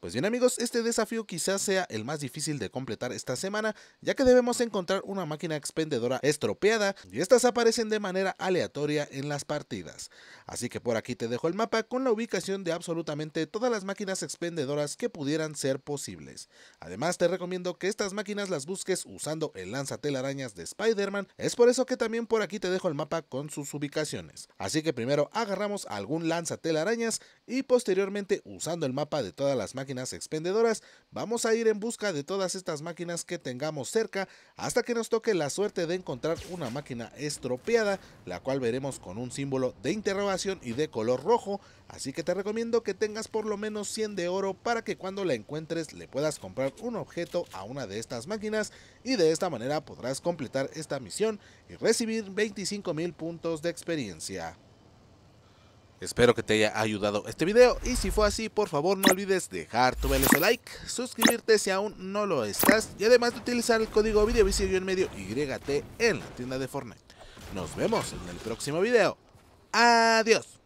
Pues bien amigos, este desafío quizás sea el más difícil de completar esta semana, ya que debemos encontrar una máquina expendedora estropeada y estas aparecen de manera aleatoria en las partidas. Así que por aquí te dejo el mapa con la ubicación de absolutamente todas las máquinas expendedoras que pudieran ser posibles. Además te recomiendo que estas máquinas las busques usando el lanzatelarañas de Spider-Man, es por eso que también por aquí te dejo el mapa con sus ubicaciones. Así que primero agarramos algún lanzatelarañas y posteriormente usando el mapa de todas las máquinas expendedoras, vamos a ir en busca de todas estas máquinas que tengamos cerca hasta que nos toque la suerte de encontrar una máquina estropeada, la cual veremos con un símbolo de interrogación y de color rojo, así que te recomiendo que tengas por lo menos 100 de oro para que cuando la encuentres le puedas comprar un objeto a una de estas máquinas y de esta manera podrás completar esta misión y recibir 25 mil puntos de experiencia. Espero que te haya ayudado este video y si fue así, por favor no olvides dejar tu valioso like, suscribirte si aún no lo estás y además de utilizar el código videovicio en medio YT en la tienda de Fortnite. Nos vemos en el próximo video. Adiós.